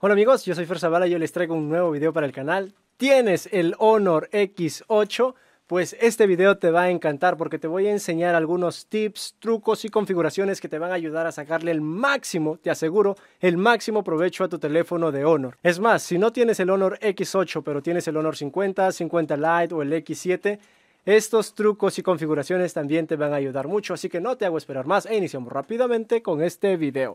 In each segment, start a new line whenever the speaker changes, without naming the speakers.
Hola amigos, yo soy Fer bala y yo les traigo un nuevo video para el canal. ¿Tienes el Honor X8? Pues este video te va a encantar porque te voy a enseñar algunos tips, trucos y configuraciones que te van a ayudar a sacarle el máximo, te aseguro, el máximo provecho a tu teléfono de Honor. Es más, si no tienes el Honor X8 pero tienes el Honor 50, 50 Lite o el X7, estos trucos y configuraciones también te van a ayudar mucho, así que no te hago esperar más e iniciamos rápidamente con este video.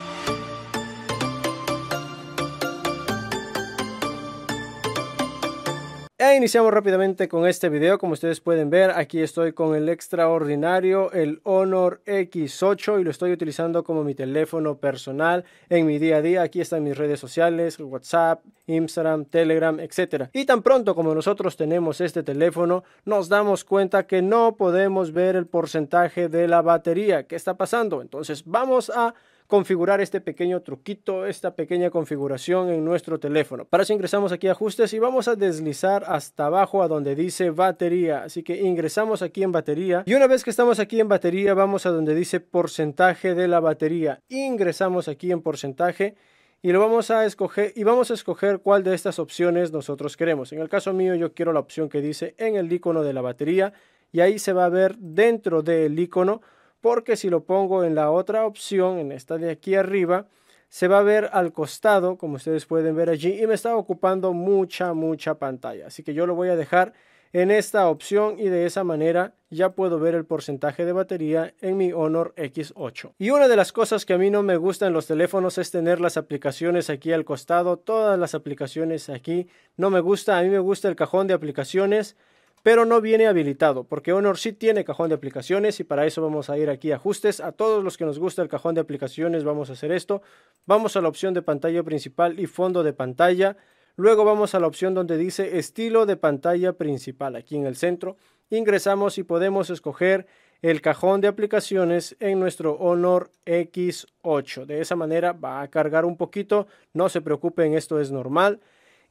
iniciamos rápidamente con este video. Como ustedes pueden ver, aquí estoy con el extraordinario, el Honor X8 y lo estoy utilizando como mi teléfono personal en mi día a día. Aquí están mis redes sociales, WhatsApp, Instagram, Telegram, etc. Y tan pronto como nosotros tenemos este teléfono, nos damos cuenta que no podemos ver el porcentaje de la batería. ¿Qué está pasando? Entonces vamos a configurar este pequeño truquito, esta pequeña configuración en nuestro teléfono. Para eso ingresamos aquí a ajustes y vamos a deslizar hasta abajo a donde dice batería. Así que ingresamos aquí en batería y una vez que estamos aquí en batería vamos a donde dice porcentaje de la batería. Ingresamos aquí en porcentaje y lo vamos a escoger y vamos a escoger cuál de estas opciones nosotros queremos. En el caso mío yo quiero la opción que dice en el icono de la batería y ahí se va a ver dentro del icono porque si lo pongo en la otra opción, en esta de aquí arriba, se va a ver al costado, como ustedes pueden ver allí, y me está ocupando mucha, mucha pantalla. Así que yo lo voy a dejar en esta opción y de esa manera ya puedo ver el porcentaje de batería en mi Honor X8. Y una de las cosas que a mí no me gusta en los teléfonos es tener las aplicaciones aquí al costado, todas las aplicaciones aquí no me gusta, a mí me gusta el cajón de aplicaciones pero no viene habilitado, porque Honor sí tiene cajón de aplicaciones y para eso vamos a ir aquí a ajustes. A todos los que nos gusta el cajón de aplicaciones vamos a hacer esto. Vamos a la opción de pantalla principal y fondo de pantalla. Luego vamos a la opción donde dice estilo de pantalla principal, aquí en el centro. Ingresamos y podemos escoger el cajón de aplicaciones en nuestro Honor X8. De esa manera va a cargar un poquito, no se preocupen, esto es normal.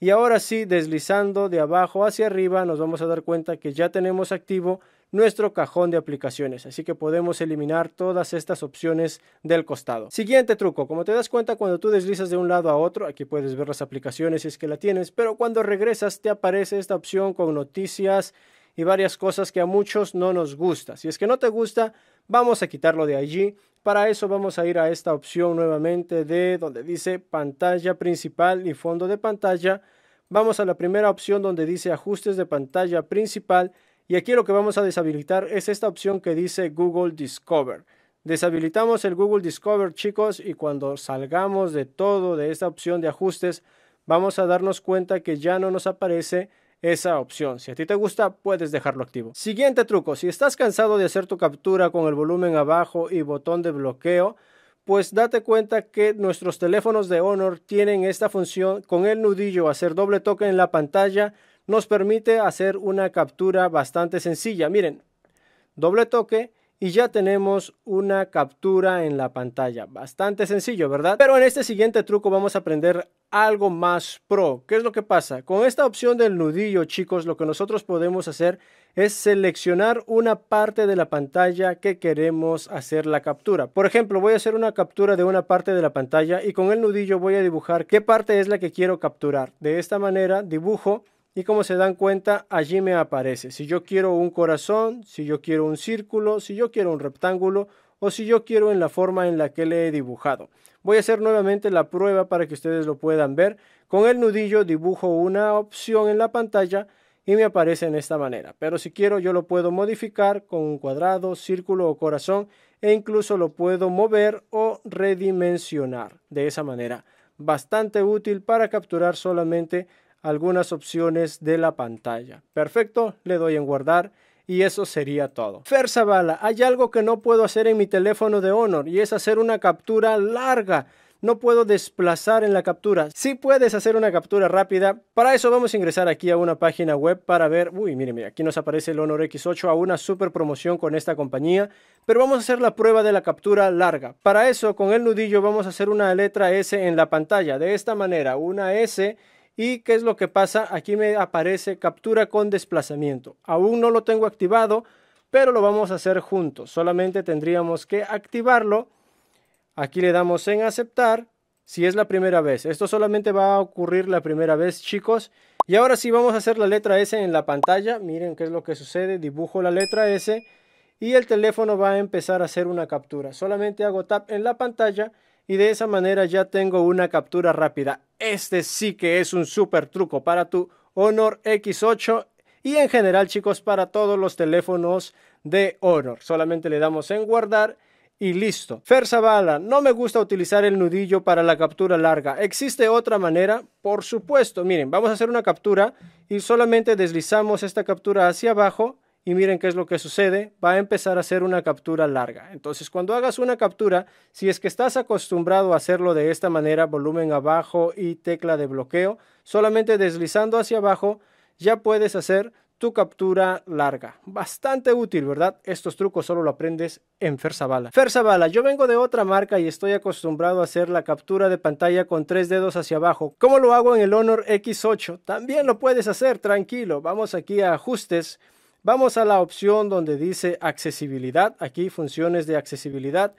Y ahora sí, deslizando de abajo hacia arriba, nos vamos a dar cuenta que ya tenemos activo nuestro cajón de aplicaciones, así que podemos eliminar todas estas opciones del costado. Siguiente truco, como te das cuenta cuando tú deslizas de un lado a otro, aquí puedes ver las aplicaciones si es que la tienes, pero cuando regresas te aparece esta opción con noticias y varias cosas que a muchos no nos gusta. Si es que no te gusta, Vamos a quitarlo de allí. Para eso vamos a ir a esta opción nuevamente de donde dice pantalla principal y fondo de pantalla. Vamos a la primera opción donde dice ajustes de pantalla principal y aquí lo que vamos a deshabilitar es esta opción que dice Google Discover. Deshabilitamos el Google Discover chicos y cuando salgamos de todo de esta opción de ajustes vamos a darnos cuenta que ya no nos aparece esa opción. Si a ti te gusta, puedes dejarlo activo. Siguiente truco, si estás cansado de hacer tu captura con el volumen abajo y botón de bloqueo, pues date cuenta que nuestros teléfonos de Honor tienen esta función con el nudillo, hacer doble toque en la pantalla nos permite hacer una captura bastante sencilla. Miren, doble toque y ya tenemos una captura en la pantalla. Bastante sencillo, ¿verdad? Pero en este siguiente truco vamos a aprender algo más pro. ¿Qué es lo que pasa? Con esta opción del nudillo, chicos, lo que nosotros podemos hacer es seleccionar una parte de la pantalla que queremos hacer la captura. Por ejemplo, voy a hacer una captura de una parte de la pantalla y con el nudillo voy a dibujar qué parte es la que quiero capturar. De esta manera dibujo y como se dan cuenta, allí me aparece. Si yo quiero un corazón, si yo quiero un círculo, si yo quiero un rectángulo o si yo quiero en la forma en la que le he dibujado. Voy a hacer nuevamente la prueba para que ustedes lo puedan ver. Con el nudillo dibujo una opción en la pantalla y me aparece en esta manera. Pero si quiero yo lo puedo modificar con un cuadrado, círculo o corazón e incluso lo puedo mover o redimensionar de esa manera. Bastante útil para capturar solamente algunas opciones de la pantalla. Perfecto, le doy en guardar y eso sería todo. Fer bala hay algo que no puedo hacer en mi teléfono de Honor y es hacer una captura larga. No puedo desplazar en la captura. Si puedes hacer una captura rápida, para eso vamos a ingresar aquí a una página web para ver. Uy, mire, aquí nos aparece el Honor X8 a una super promoción con esta compañía. Pero vamos a hacer la prueba de la captura larga. Para eso, con el nudillo vamos a hacer una letra S en la pantalla. De esta manera, una S ¿Y qué es lo que pasa? Aquí me aparece captura con desplazamiento. Aún no lo tengo activado, pero lo vamos a hacer juntos. Solamente tendríamos que activarlo. Aquí le damos en aceptar si es la primera vez. Esto solamente va a ocurrir la primera vez, chicos. Y ahora sí vamos a hacer la letra S en la pantalla. Miren qué es lo que sucede. Dibujo la letra S y el teléfono va a empezar a hacer una captura. Solamente hago tap en la pantalla y de esa manera ya tengo una captura rápida. Este sí que es un super truco para tu Honor X8 y en general chicos para todos los teléfonos de Honor. Solamente le damos en guardar y listo. Fer Bala. no me gusta utilizar el nudillo para la captura larga. ¿Existe otra manera? Por supuesto. Miren, vamos a hacer una captura y solamente deslizamos esta captura hacia abajo y miren qué es lo que sucede, va a empezar a hacer una captura larga. Entonces, cuando hagas una captura, si es que estás acostumbrado a hacerlo de esta manera, volumen abajo y tecla de bloqueo, solamente deslizando hacia abajo, ya puedes hacer tu captura larga. Bastante útil, ¿verdad? Estos trucos solo lo aprendes en Fersabala. Fersabala, yo vengo de otra marca y estoy acostumbrado a hacer la captura de pantalla con tres dedos hacia abajo. ¿Cómo lo hago en el Honor X8, también lo puedes hacer, tranquilo. Vamos aquí a ajustes. Vamos a la opción donde dice accesibilidad, aquí funciones de accesibilidad.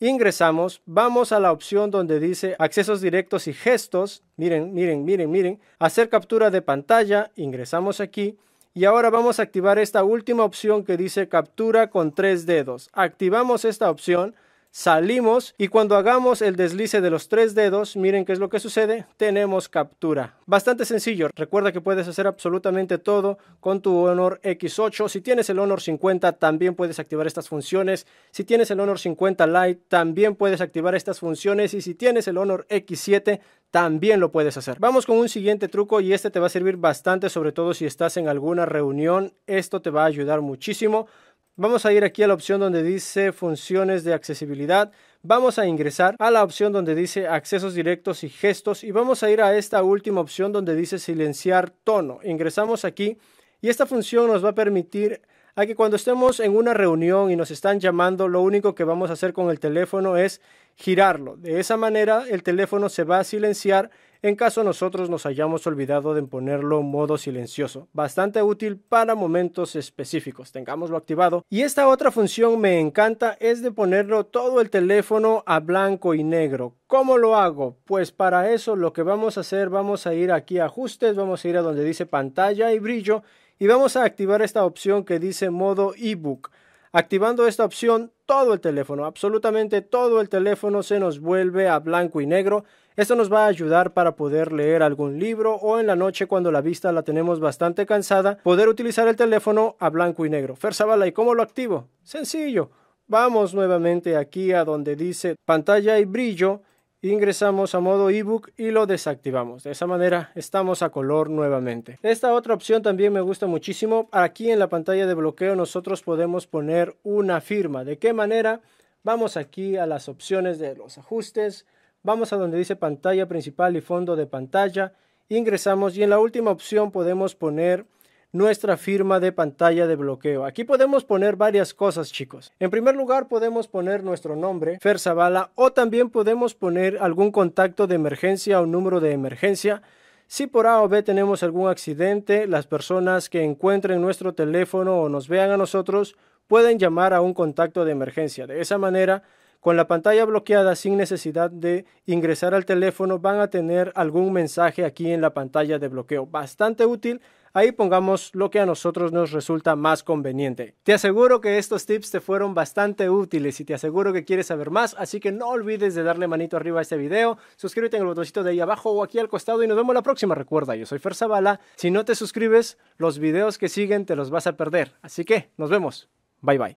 Ingresamos, vamos a la opción donde dice accesos directos y gestos. Miren, miren, miren, miren. Hacer captura de pantalla, ingresamos aquí. Y ahora vamos a activar esta última opción que dice captura con tres dedos. Activamos esta opción salimos y cuando hagamos el deslice de los tres dedos, miren qué es lo que sucede, tenemos captura. Bastante sencillo, recuerda que puedes hacer absolutamente todo con tu Honor X8. Si tienes el Honor 50 también puedes activar estas funciones. Si tienes el Honor 50 Lite también puedes activar estas funciones y si tienes el Honor X7 también lo puedes hacer. Vamos con un siguiente truco y este te va a servir bastante sobre todo si estás en alguna reunión. Esto te va a ayudar muchísimo. Vamos a ir aquí a la opción donde dice funciones de accesibilidad. Vamos a ingresar a la opción donde dice accesos directos y gestos y vamos a ir a esta última opción donde dice silenciar tono. Ingresamos aquí y esta función nos va a permitir a que cuando estemos en una reunión y nos están llamando, lo único que vamos a hacer con el teléfono es girarlo. De esa manera el teléfono se va a silenciar en caso nosotros nos hayamos olvidado de ponerlo en modo silencioso, bastante útil para momentos específicos, tengámoslo activado. Y esta otra función me encanta es de ponerlo todo el teléfono a blanco y negro. ¿Cómo lo hago? Pues para eso lo que vamos a hacer, vamos a ir aquí a ajustes, vamos a ir a donde dice pantalla y brillo y vamos a activar esta opción que dice modo ebook. Activando esta opción, todo el teléfono, absolutamente todo el teléfono se nos vuelve a blanco y negro. Esto nos va a ayudar para poder leer algún libro o en la noche cuando la vista la tenemos bastante cansada, poder utilizar el teléfono a blanco y negro. Fersavala, ¿y cómo lo activo? Sencillo. Vamos nuevamente aquí a donde dice pantalla y brillo ingresamos a modo ebook y lo desactivamos. De esa manera estamos a color nuevamente. Esta otra opción también me gusta muchísimo. Aquí en la pantalla de bloqueo nosotros podemos poner una firma. ¿De qué manera? Vamos aquí a las opciones de los ajustes. Vamos a donde dice pantalla principal y fondo de pantalla. Ingresamos y en la última opción podemos poner nuestra firma de pantalla de bloqueo. Aquí podemos poner varias cosas, chicos. En primer lugar, podemos poner nuestro nombre, Fer Zavala, o también podemos poner algún contacto de emergencia o número de emergencia. Si por A o B tenemos algún accidente, las personas que encuentren nuestro teléfono o nos vean a nosotros pueden llamar a un contacto de emergencia. De esa manera, con la pantalla bloqueada sin necesidad de ingresar al teléfono, van a tener algún mensaje aquí en la pantalla de bloqueo. Bastante útil ahí pongamos lo que a nosotros nos resulta más conveniente. Te aseguro que estos tips te fueron bastante útiles y te aseguro que quieres saber más, así que no olvides de darle manito arriba a este video, suscríbete en el botoncito de ahí abajo o aquí al costado y nos vemos la próxima. Recuerda, yo soy Fer Zavala, si no te suscribes, los videos que siguen te los vas a perder, así que nos vemos. Bye bye.